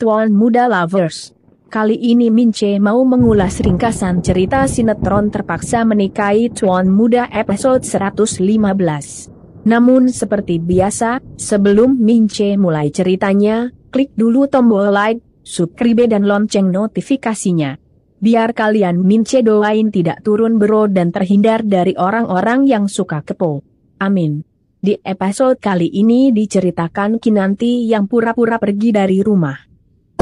tuan Muda Lovers. Kali ini Mince mau mengulas ringkasan cerita sinetron terpaksa menikahi Tuan Muda episode 115. Namun seperti biasa, sebelum Mince mulai ceritanya, klik dulu tombol like, subscribe dan lonceng notifikasinya. Biar kalian Mince doain tidak turun bro dan terhindar dari orang-orang yang suka kepo. Amin. Di episode kali ini diceritakan Kinanti yang pura-pura pergi dari rumah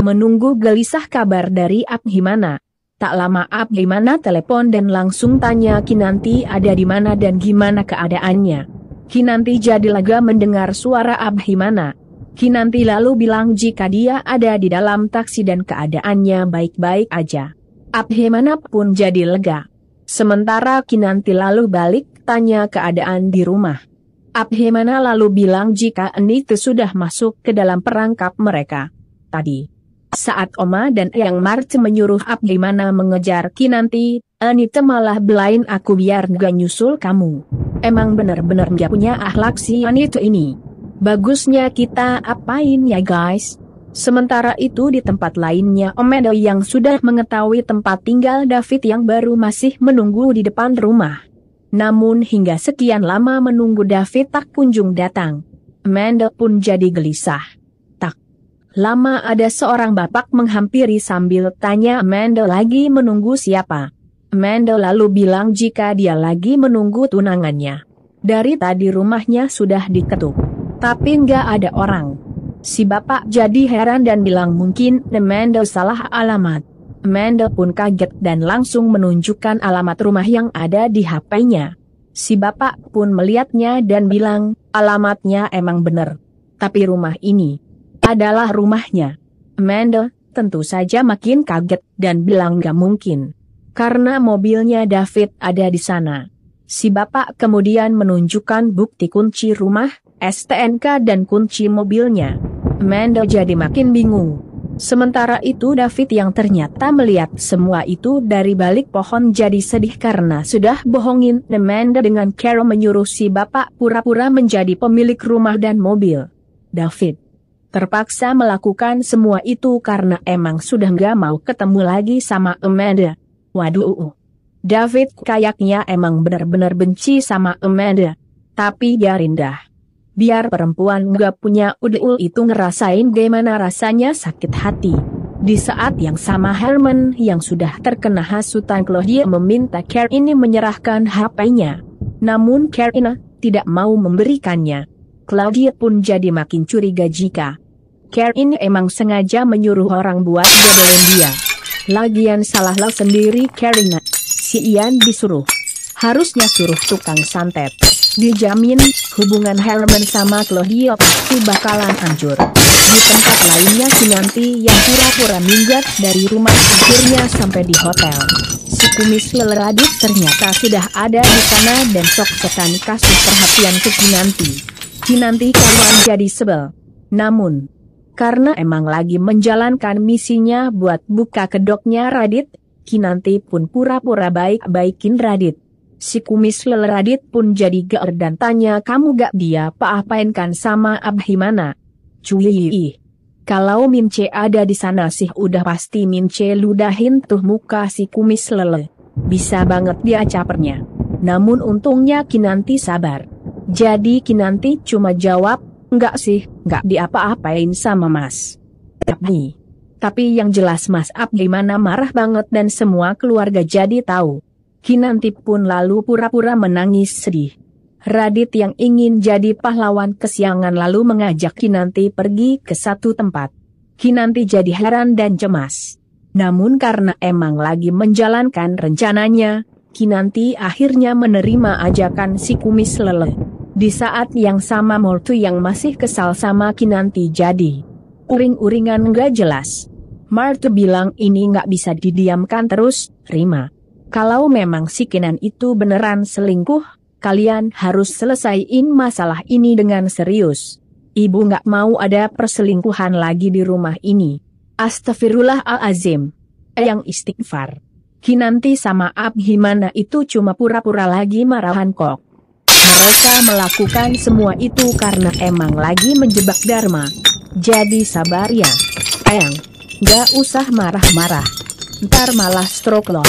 menunggu gelisah kabar dari Abhimana. Tak lama Abhimana telepon dan langsung tanya Kinanti ada di mana dan gimana keadaannya. Kinanti jadi lega mendengar suara Abhimana. Kinanti lalu bilang jika dia ada di dalam taksi dan keadaannya baik-baik aja. Abhimana pun jadi lega. Sementara Kinanti lalu balik tanya keadaan di rumah. Abhimana lalu bilang jika Enite sudah masuk ke dalam perangkap mereka. Tadi, saat Oma dan Eyang March menyuruh Abdi mana mengejar Kinanti, Anita malah belain aku biar gak nyusul kamu. Emang bener-bener gak punya akhlak si Anita ini. Bagusnya kita apain ya guys? Sementara itu di tempat lainnya Omedo yang sudah mengetahui tempat tinggal David yang baru masih menunggu di depan rumah. Namun hingga sekian lama menunggu David tak kunjung datang. Mendel pun jadi gelisah. Lama ada seorang bapak menghampiri sambil tanya Mendel lagi menunggu siapa. Mendel lalu bilang jika dia lagi menunggu tunangannya. Dari tadi rumahnya sudah diketuk. Tapi nggak ada orang. Si bapak jadi heran dan bilang mungkin Mendel salah alamat. Mendel pun kaget dan langsung menunjukkan alamat rumah yang ada di HP-nya. Si bapak pun melihatnya dan bilang, alamatnya emang bener. Tapi rumah ini, adalah rumahnya. Mendel, tentu saja makin kaget, dan bilang gak mungkin. Karena mobilnya David ada di sana. Si bapak kemudian menunjukkan bukti kunci rumah, STNK dan kunci mobilnya. Mendel jadi makin bingung. Sementara itu David yang ternyata melihat semua itu dari balik pohon jadi sedih karena sudah bohongin Manda dengan Carol menyuruh si bapak pura-pura menjadi pemilik rumah dan mobil. David terpaksa melakukan semua itu karena emang sudah gak mau ketemu lagi sama Amanda. Waduh. David kayaknya emang benar-benar benci sama Amanda. Tapi ya rindah. Biar perempuan gak punya udul itu ngerasain gimana rasanya sakit hati. Di saat yang sama Herman yang sudah terkena hasutan Claudia meminta Care ini menyerahkan HP-nya. Namun Care ini tidak mau memberikannya. Claudia pun jadi makin curiga jika ini emang sengaja menyuruh orang buat bodohin dia. Lagian salah salahlah sendiri Karina. Si Ian disuruh. Harusnya suruh tukang santet. Dijamin, hubungan Herman sama Chloe pasti bakalan hancur. Di tempat lainnya si Nanti yang pura-pura minggat dari rumah akhirnya sampai di hotel. Si kumis leleradut ternyata sudah ada di sana dan sok-sokan kasih perhatian ke Kinanti. Kinanti kawan jadi sebel. Namun, karena emang lagi menjalankan misinya buat buka kedoknya Radit, Kinanti pun pura-pura baik-baikin Radit. Si kumis lele Radit pun jadi geer dan tanya kamu gak dia apa-apain kan sama Abhimana. Cuyi, Kalau Mince ada di sana sih udah pasti Mince ludahin tuh muka si kumis lele. Bisa banget dia capernya. Namun untungnya Kinanti sabar. Jadi Kinanti cuma jawab, enggak sih, Gak diapa-apain sama Mas Abdi. Tapi yang jelas Mas Abdi mana marah banget dan semua keluarga jadi tahu. Kinanti pun lalu pura-pura menangis sedih. Radit yang ingin jadi pahlawan kesiangan lalu mengajak Kinanti pergi ke satu tempat. Kinanti jadi heran dan cemas. Namun karena emang lagi menjalankan rencananya, Kinanti akhirnya menerima ajakan si kumis lele. Di saat yang sama Mortu yang masih kesal sama Kinanti jadi. Uring-uringan gak jelas. Martu bilang ini gak bisa didiamkan terus, Rima. Kalau memang si Kinan itu beneran selingkuh, kalian harus selesaiin masalah ini dengan serius. Ibu gak mau ada perselingkuhan lagi di rumah ini. Astagfirullahalazim. Yang istighfar. Kinanti sama Abhimana itu cuma pura-pura lagi marahan kok. Mereka melakukan semua itu karena emang lagi menjebak Dharma. Jadi sabar ya. Eyang, gak usah marah-marah. Ntar malah stroke loh.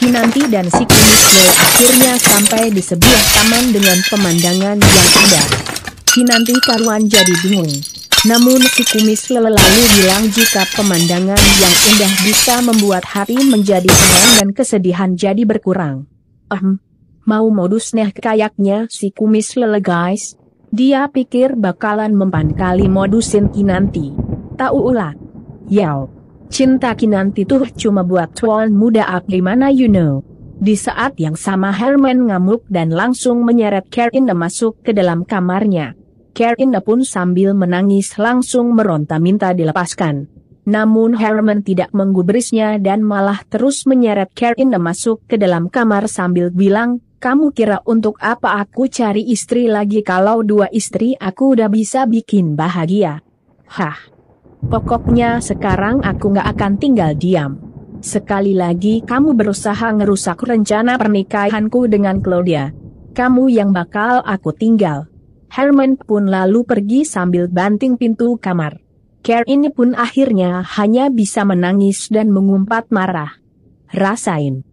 Kinanti dan si Kumisne akhirnya sampai di sebuah taman dengan pemandangan yang indah. Kinanti karuan jadi bingung. Namun si kumis lalu bilang jika pemandangan yang indah bisa membuat hari menjadi senang dan kesedihan jadi berkurang. Ehm, mau modus neh kayaknya si kumis lele guys. Dia pikir bakalan mempan kali modusin Kinanti. Tahu ulah. Yao. Cinta Kinanti tuh cuma buat tuan muda up ah, gimana you know. Di saat yang sama Herman ngamuk dan langsung menyeret Karinda masuk ke dalam kamarnya. Karinda pun sambil menangis langsung meronta minta dilepaskan. Namun Herman tidak menggubrisnya dan malah terus menyeret Karinda masuk ke dalam kamar sambil bilang, kamu kira untuk apa aku cari istri lagi kalau dua istri aku udah bisa bikin bahagia? Hah. Pokoknya sekarang aku gak akan tinggal diam. Sekali lagi kamu berusaha ngerusak rencana pernikahanku dengan Claudia. Kamu yang bakal aku tinggal. Herman pun lalu pergi sambil banting pintu kamar. Care ini pun akhirnya hanya bisa menangis dan mengumpat marah. Rasain.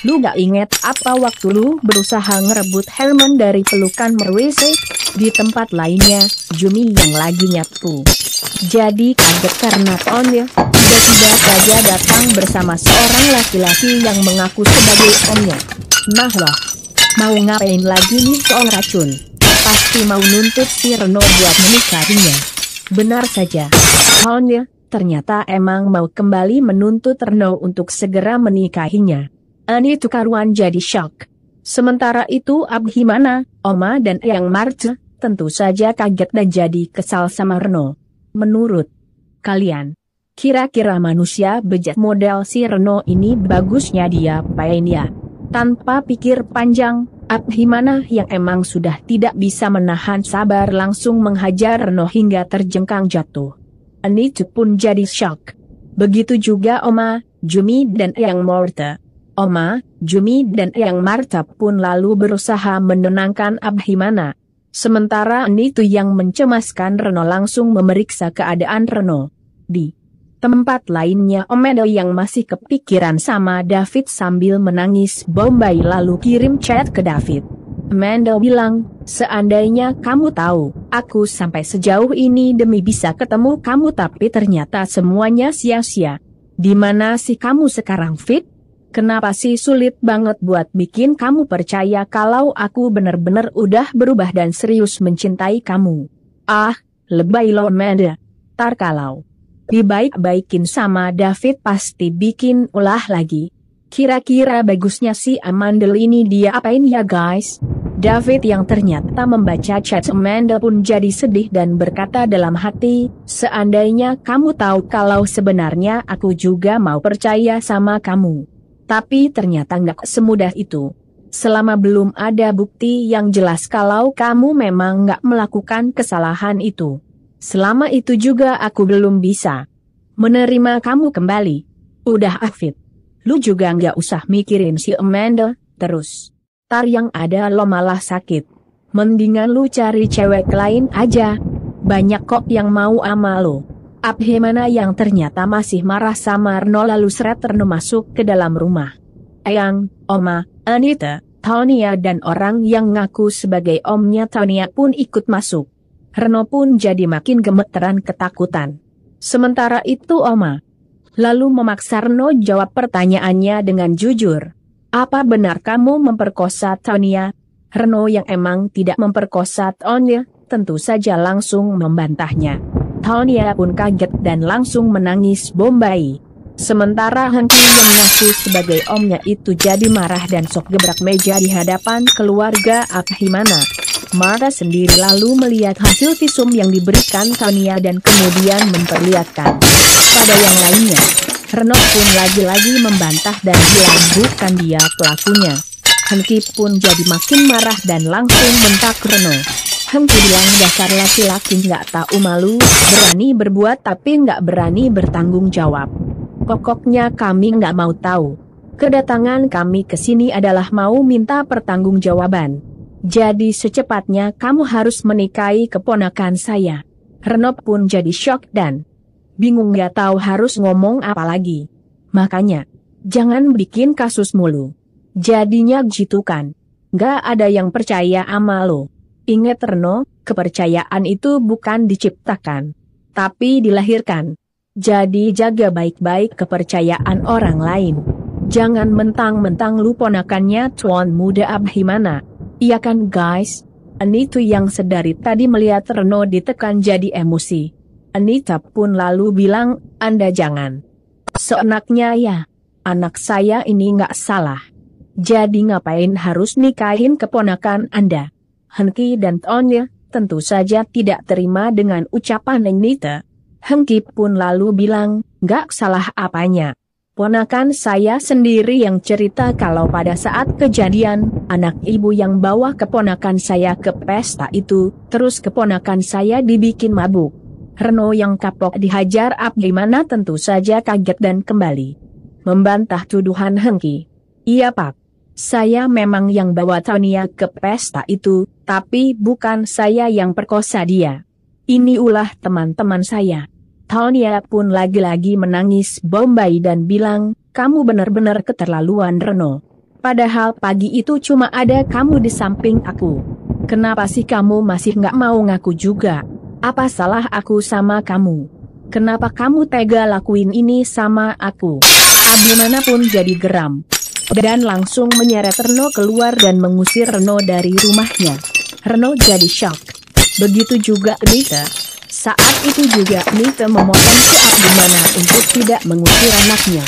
Lu gak inget apa waktu lu berusaha ngerebut Herman dari pelukan Merwese? Di tempat lainnya, Jumi yang lagi nyapu. Jadi kaget karena Onil tiba-tiba saja datang bersama seorang laki-laki yang mengaku sebagai omnya. Nah loh, mau ngapain lagi nih soal racun? Pasti mau nuntut si Reno buat menikahinya. Benar saja, Onil ternyata emang mau kembali menuntut Reno untuk segera menikahinya. Ani Tukarwan jadi shock. Sementara itu Abhimana, Oma dan Eyang Marce, tentu saja kaget dan jadi kesal sama Reno. Menurut kalian, kira-kira manusia bejat model si Reno ini bagusnya dia ya? Tanpa pikir panjang, Abhimana yang emang sudah tidak bisa menahan sabar langsung menghajar Reno hingga terjengkang jatuh. Ani pun jadi shock. Begitu juga Oma, Jumi dan Yang Morte. Oma, Jumi dan Yang Marta pun lalu berusaha menenangkan Abhimana. Sementara Nitu yang mencemaskan Reno langsung memeriksa keadaan Reno. Di tempat lainnya Omedo yang masih kepikiran sama David sambil menangis Bombay lalu kirim chat ke David. Mendo bilang, seandainya kamu tahu, aku sampai sejauh ini demi bisa ketemu kamu tapi ternyata semuanya sia-sia. Di mana sih kamu sekarang fit? Kenapa sih sulit banget buat bikin kamu percaya kalau aku bener-bener udah berubah dan serius mencintai kamu? Ah, lebay lo meda. Tar kalau dibaik-baikin sama David pasti bikin ulah lagi. Kira-kira bagusnya si Amandel ini dia apain ya guys? David yang ternyata membaca chat Amanda pun jadi sedih dan berkata dalam hati, seandainya kamu tahu kalau sebenarnya aku juga mau percaya sama kamu. Tapi ternyata nggak semudah itu. Selama belum ada bukti yang jelas kalau kamu memang nggak melakukan kesalahan itu. Selama itu juga aku belum bisa menerima kamu kembali. Udah Afid. Lu juga nggak usah mikirin si Amanda, terus. Tar yang ada lo malah sakit. Mendingan lu cari cewek lain aja. Banyak kok yang mau ama lo. Abhemana yang ternyata masih marah sama Rno lalu Sreterno masuk ke dalam rumah. Eyang, Oma, Anita, Tonia dan orang yang ngaku sebagai omnya Tonia pun ikut masuk. Reno pun jadi makin gemeteran ketakutan. Sementara itu Oma, lalu memaksa Reno jawab pertanyaannya dengan jujur. Apa benar kamu memperkosa Tonia? Reno yang emang tidak memperkosa Tonia, tentu saja langsung membantahnya. Tonya pun kaget dan langsung menangis Bombay. Sementara Hengki yang ngaku sebagai omnya itu jadi marah dan sok gebrak meja di hadapan keluarga Akhimana. Mara sendiri lalu melihat hasil visum yang diberikan Tania dan kemudian memperlihatkan pada yang lainnya. Reno pun lagi-lagi membantah dan bilang bukan dia pelakunya. Hengki pun jadi makin marah dan langsung bentak Reno. Hem bilang dasar laki-laki nggak tahu malu, berani berbuat tapi nggak berani bertanggung jawab. Kokoknya kami nggak mau tahu. Kedatangan kami ke sini adalah mau minta pertanggungjawaban. Jadi secepatnya kamu harus menikahi keponakan saya. Renop pun jadi shock dan bingung nggak tahu harus ngomong apa lagi. Makanya, jangan bikin kasus mulu. Jadinya gitu kan. Nggak ada yang percaya ama lo. Ingat Reno, kepercayaan itu bukan diciptakan, tapi dilahirkan. Jadi jaga baik-baik kepercayaan orang lain. Jangan mentang-mentang lu ponakannya Tuan Muda Abhimana. Iya kan guys? Anita yang sedari tadi melihat Reno ditekan jadi emosi. Anita pun lalu bilang, Anda jangan. Seenaknya ya, anak saya ini nggak salah. Jadi ngapain harus nikahin keponakan Anda? Hengki dan Tonya, tentu saja tidak terima dengan ucapan Nenita. Hengki pun lalu bilang, gak salah apanya. Ponakan saya sendiri yang cerita kalau pada saat kejadian, anak ibu yang bawa keponakan saya ke pesta itu, terus keponakan saya dibikin mabuk. Reno yang kapok dihajar Abdi gimana tentu saja kaget dan kembali. Membantah tuduhan Hengki. Iya pak, saya memang yang bawa Tania ke pesta itu, tapi bukan saya yang perkosa dia. Ini ulah teman-teman saya. Tania pun lagi-lagi menangis Bombay dan bilang, kamu benar-benar keterlaluan Reno. Padahal pagi itu cuma ada kamu di samping aku. Kenapa sih kamu masih nggak mau ngaku juga? Apa salah aku sama kamu? Kenapa kamu tega lakuin ini sama aku? pun jadi geram dan langsung menyeret Reno keluar dan mengusir Reno dari rumahnya. Reno jadi shock. Begitu juga Nita. Saat itu juga Nita memotong ke Abdimana untuk tidak mengusir anaknya.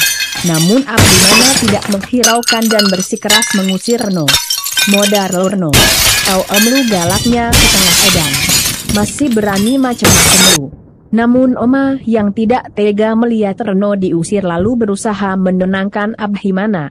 Namun Abdimana tidak menghiraukan dan bersikeras mengusir Reno. Modar Reno, kau emlu galaknya ke tengah edan. Masih berani macam-macam lu. Namun Oma yang tidak tega melihat Reno diusir lalu berusaha menenangkan Abhimana.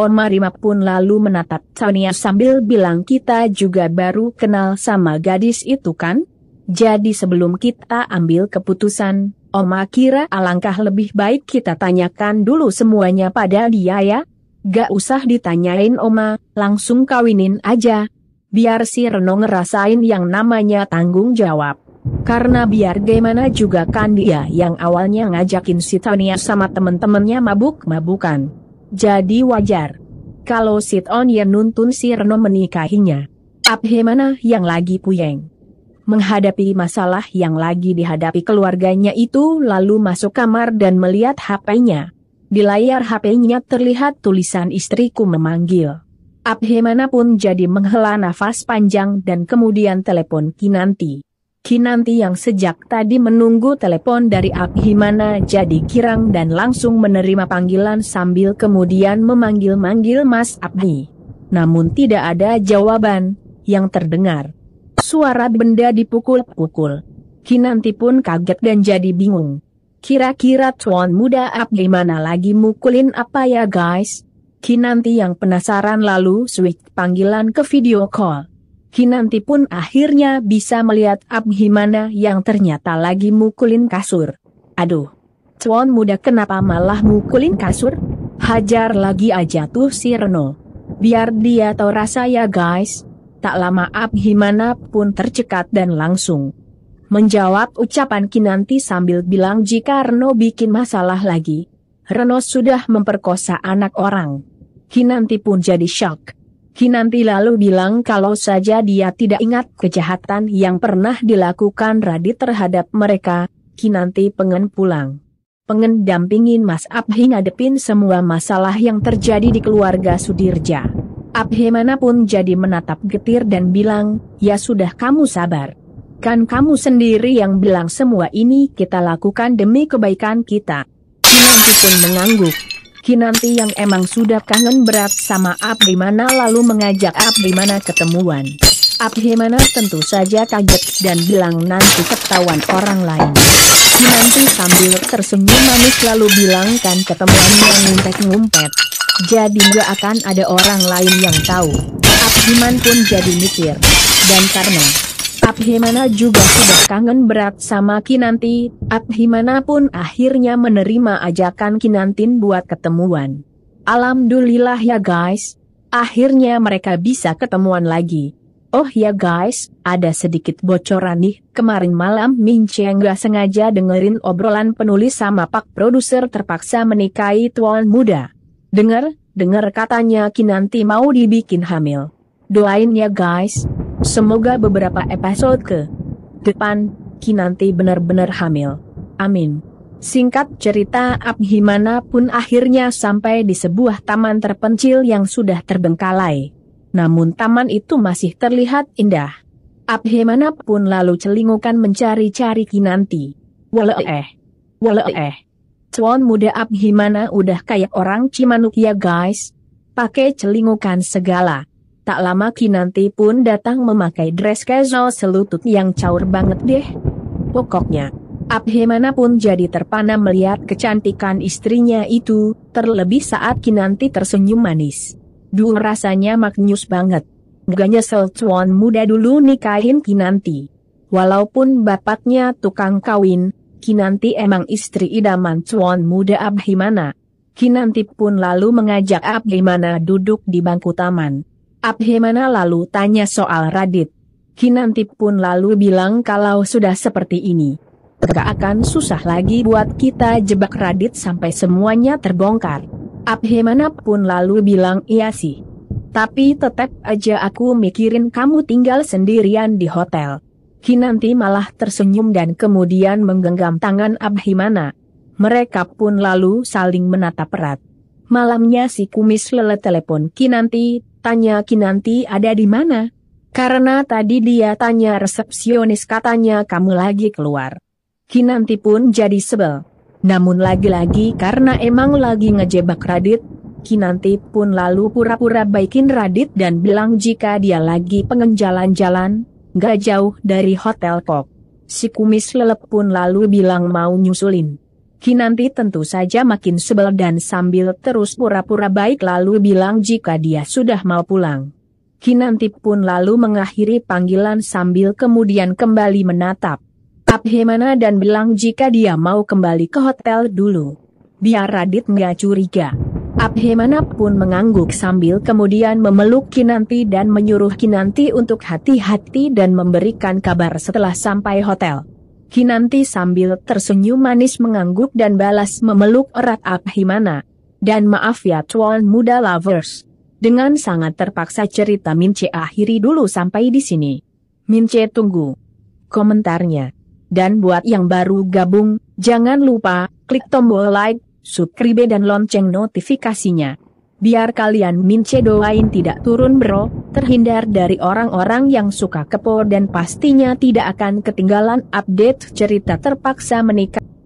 Pon Marima pun lalu menatap Sonia sambil bilang kita juga baru kenal sama gadis itu kan? Jadi sebelum kita ambil keputusan, Oma kira alangkah lebih baik kita tanyakan dulu semuanya pada dia ya? Gak usah ditanyain Oma, langsung kawinin aja. Biar si Reno ngerasain yang namanya tanggung jawab. Karena biar gimana juga kan dia yang awalnya ngajakin si Tania sama temen-temennya mabuk-mabukan. Jadi wajar. Kalau Sit On Yen nuntun si Reno menikahinya. Abhe mana yang lagi puyeng. Menghadapi masalah yang lagi dihadapi keluarganya itu lalu masuk kamar dan melihat HP-nya. Di layar HP-nya terlihat tulisan istriku memanggil. Abhe mana pun jadi menghela nafas panjang dan kemudian telepon Kinanti. Kinanti yang sejak tadi menunggu telepon dari Abhimana jadi girang dan langsung menerima panggilan sambil kemudian memanggil-manggil Mas Abdi. Namun tidak ada jawaban yang terdengar. Suara benda dipukul-pukul. Kinanti pun kaget dan jadi bingung. Kira-kira tuan muda Abdi mana lagi mukulin apa ya guys? Kinanti yang penasaran lalu switch panggilan ke video call. Kinanti pun akhirnya bisa melihat Abhimana yang ternyata lagi mukulin kasur. Aduh, cuan muda kenapa malah mukulin kasur? Hajar lagi aja tuh si Reno. Biar dia tahu rasa ya guys. Tak lama Abhimana pun tercekat dan langsung menjawab ucapan Kinanti sambil bilang jika Reno bikin masalah lagi. Reno sudah memperkosa anak orang. Kinanti pun jadi shock. Kinanti lalu bilang kalau saja dia tidak ingat kejahatan yang pernah dilakukan Radit terhadap mereka, Kinanti pengen pulang. Pengen dampingin Mas Abhi ngadepin semua masalah yang terjadi di keluarga Sudirja. Abhi manapun jadi menatap getir dan bilang, ya sudah kamu sabar. Kan kamu sendiri yang bilang semua ini kita lakukan demi kebaikan kita. Kinanti pun mengangguk. Kinanti yang emang sudah kangen berat sama Abdi Mana lalu mengajak Abdi Mana ketemuan. Abdi Mana tentu saja kaget dan bilang nanti ketahuan orang lain. Kinanti sambil tersenyum manis lalu bilangkan kan ketemuan yang ngumpet-ngumpet. Jadi gak akan ada orang lain yang tahu. Abdiman pun jadi mikir. Dan karena Abhimana juga sudah kangen berat sama Kinanti, Abhimana pun akhirnya menerima ajakan Kinantin buat ketemuan. Alhamdulillah ya guys, akhirnya mereka bisa ketemuan lagi. Oh ya guys, ada sedikit bocoran nih, kemarin malam Min Cheng gak sengaja dengerin obrolan penulis sama pak produser terpaksa menikahi tuan muda. Dengar, dengar katanya Kinanti mau dibikin hamil. Doain ya guys. Semoga beberapa episode ke depan, Kinanti benar-benar hamil. Amin. Singkat cerita Abhimana pun akhirnya sampai di sebuah taman terpencil yang sudah terbengkalai. Namun taman itu masih terlihat indah. Abhimana pun lalu celingukan mencari-cari Kinanti. Wale eh. Wale eh. Cuan muda Abhimana udah kayak orang Cimanuk ya guys. Pakai celingukan segala. Tak lama Kinanti pun datang memakai dress casual selutut yang caur banget deh. Pokoknya, Abhimana pun jadi terpana melihat kecantikan istrinya itu, terlebih saat Kinanti tersenyum manis. Duh rasanya maknyus banget. Gak nyesel cuan muda dulu nikahin Kinanti. Walaupun bapaknya tukang kawin, Kinanti emang istri idaman cuan muda Abhimana. Kinanti pun lalu mengajak Abhimana duduk di bangku taman. Abhemana lalu tanya soal Radit. Kinanti pun lalu bilang kalau sudah seperti ini. Gak akan susah lagi buat kita jebak Radit sampai semuanya terbongkar. Abhemana pun lalu bilang iya sih. Tapi tetap aja aku mikirin kamu tinggal sendirian di hotel. Kinanti malah tersenyum dan kemudian menggenggam tangan Abhimana. Mereka pun lalu saling menatap erat. Malamnya si kumis lele telepon Kinanti Tanya Kinanti ada di mana? Karena tadi dia tanya resepsionis katanya kamu lagi keluar. Kinanti pun jadi sebel. Namun lagi-lagi karena emang lagi ngejebak Radit, Kinanti pun lalu pura-pura baikin Radit dan bilang jika dia lagi pengen jalan-jalan, gak jauh dari Hotel Kok. Si kumis lelep pun lalu bilang mau nyusulin. Kinanti tentu saja makin sebel dan sambil terus pura-pura baik lalu bilang jika dia sudah mau pulang. Kinanti pun lalu mengakhiri panggilan sambil kemudian kembali menatap. Abhimana dan bilang jika dia mau kembali ke hotel dulu. Biar Radit nggak curiga. Abhimana pun mengangguk sambil kemudian memeluk Kinanti dan menyuruh Kinanti untuk hati-hati dan memberikan kabar setelah sampai hotel. Kinanti sambil tersenyum manis mengangguk dan balas memeluk erat Abhimana. Dan maaf ya tuan muda lovers. Dengan sangat terpaksa cerita Mince akhiri dulu sampai di sini. Mince tunggu komentarnya. Dan buat yang baru gabung, jangan lupa klik tombol like, subscribe dan lonceng notifikasinya. Biar kalian mince doain tidak turun bro, terhindar dari orang-orang yang suka kepo dan pastinya tidak akan ketinggalan update cerita terpaksa menikah.